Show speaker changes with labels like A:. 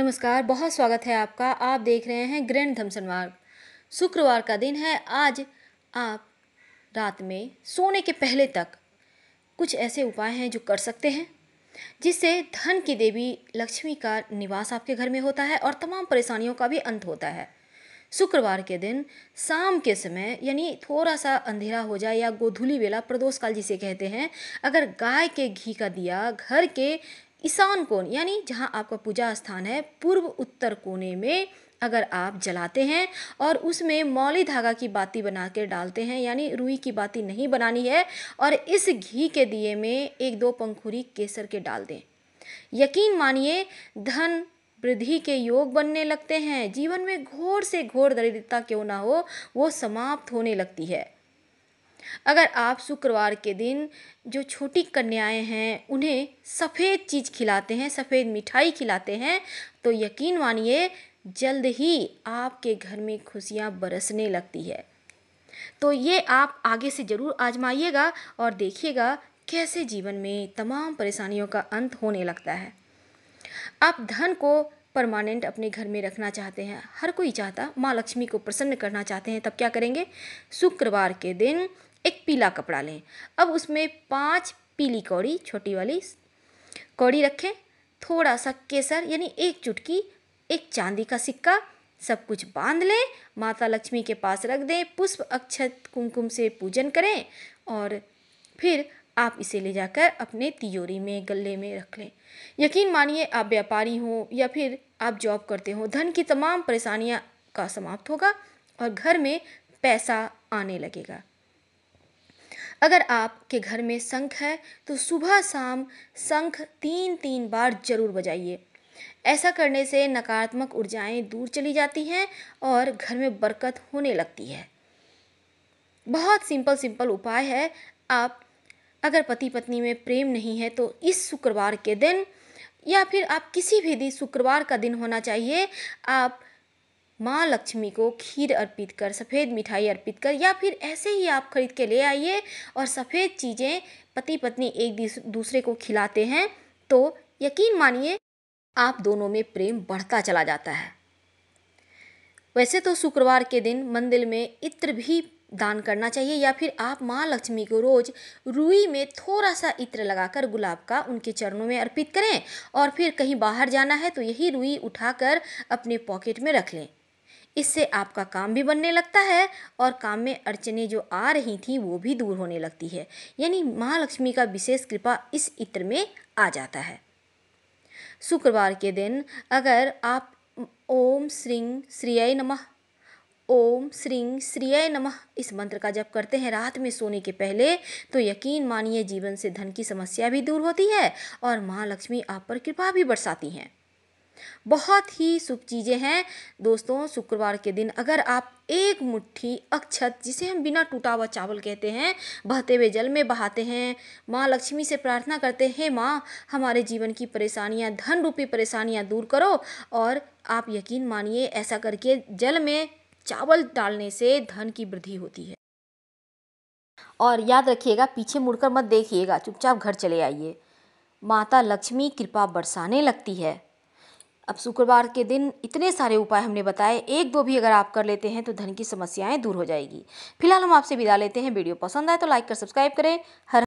A: नमस्कार बहुत स्वागत है आपका आप देख रहे हैं ग्रैंड धमसन मार्ग शुक्रवार का दिन है आज आप रात में सोने के पहले तक कुछ ऐसे उपाय हैं जो कर सकते हैं जिससे धन की देवी लक्ष्मी का निवास आपके घर में होता है और तमाम परेशानियों का भी अंत होता है शुक्रवार के दिन शाम के समय यानी थोड़ा सा अंधेरा हो जाए या गोधूली वेला प्रदोष काल जिसे कहते हैं अगर गाय के घी का दिया घर के ईशान कोण यानी जहाँ आपका पूजा स्थान है पूर्व उत्तर कोने में अगर आप जलाते हैं और उसमें मौली धागा की बाती बना के डालते हैं यानी रुई की बाती नहीं बनानी है और इस घी के दिए में एक दो पंखुरी केसर के डाल दें यकीन मानिए धन वृद्धि के योग बनने लगते हैं जीवन में घोर से घोर दरिद्रता क्यों ना हो वो समाप्त होने लगती है अगर आप शुक्रवार के दिन जो छोटी कन्याएँ हैं उन्हें सफ़ेद चीज़ खिलाते हैं सफ़ेद मिठाई खिलाते हैं तो यकीन मानिए जल्द ही आपके घर में खुशियाँ बरसने लगती है तो ये आप आगे से ज़रूर आजमाइएगा और देखिएगा कैसे जीवन में तमाम परेशानियों का अंत होने लगता है आप धन को परमानेंट अपने घर में रखना चाहते हैं हर कोई चाहता माँ लक्ष्मी को प्रसन्न करना चाहते हैं तब क्या करेंगे शुक्रवार के दिन एक पीला कपड़ा लें अब उसमें पाँच पीली कौड़ी छोटी वाली कौड़ी रखें थोड़ा सा केसर यानी एक चुटकी एक चांदी का सिक्का सब कुछ बांध लें माता लक्ष्मी के पास रख दें पुष्प अक्षत कुमकुम से पूजन करें और फिर आप इसे ले जाकर अपने तिजोरी में गले में रख लें यकीन मानिए आप व्यापारी हों या फिर आप जॉब करते हों धन की तमाम परेशानियाँ का समाप्त होगा और घर में पैसा आने लगेगा अगर आपके घर में शंख है तो सुबह शाम शंख तीन तीन बार जरूर बजाइए ऐसा करने से नकारात्मक ऊर्जाएं दूर चली जाती हैं और घर में बरकत होने लगती है बहुत सिंपल सिंपल उपाय है आप अगर पति पत्नी में प्रेम नहीं है तो इस शुक्रवार के दिन या फिर आप किसी भी दिन शुक्रवार का दिन होना चाहिए आप माँ लक्ष्मी को खीर अर्पित कर सफ़ेद मिठाई अर्पित कर या फिर ऐसे ही आप खरीद के ले आइए और सफ़ेद चीज़ें पति पत्नी एक दूसरे को खिलाते हैं तो यकीन मानिए आप दोनों में प्रेम बढ़ता चला जाता है वैसे तो शुक्रवार के दिन मंदिर में इत्र भी दान करना चाहिए या फिर आप माँ लक्ष्मी को रोज रुई में थोड़ा सा इत्र लगाकर गुलाब का उनके चरणों में अर्पित करें और फिर कहीं बाहर जाना है तो यही रुई उठाकर अपने पॉकेट में रख लें इससे आपका काम भी बनने लगता है और काम में अड़चने जो आ रही थी वो भी दूर होने लगती है यानी महालक्ष्मी का विशेष कृपा इस इत्र में आ जाता है शुक्रवार के दिन अगर आप ओम श्री श्रिय नमः ओम श्री श्रिय नमः इस मंत्र का जप करते हैं रात में सोने के पहले तो यकीन मानिए जीवन से धन की समस्या भी दूर होती है और महालक्ष्मी आप पर कृपा भी बरसाती हैं बहुत ही शुभ चीज़ें हैं दोस्तों शुक्रवार के दिन अगर आप एक मुट्ठी अक्षत जिसे हम बिना टूटा हुआ चावल कहते हैं बहते हुए जल में बहाते हैं माँ लक्ष्मी से प्रार्थना करते हैं माँ हमारे जीवन की परेशानियाँ धन रूपी परेशानियाँ दूर करो और आप यकीन मानिए ऐसा करके जल में चावल डालने से धन की वृद्धि होती है और याद रखिएगा पीछे मुड़कर मत देखिएगा चुपचाप घर चले आइए माता लक्ष्मी कृपा बरसाने लगती है अब शुक्रवार के दिन इतने सारे उपाय हमने बताए एक दो भी अगर आप कर लेते हैं तो धन की समस्याएं दूर हो जाएगी फिलहाल हम आपसे विदा लेते हैं वीडियो पसंद आए तो लाइक कर सब्सक्राइब करें हर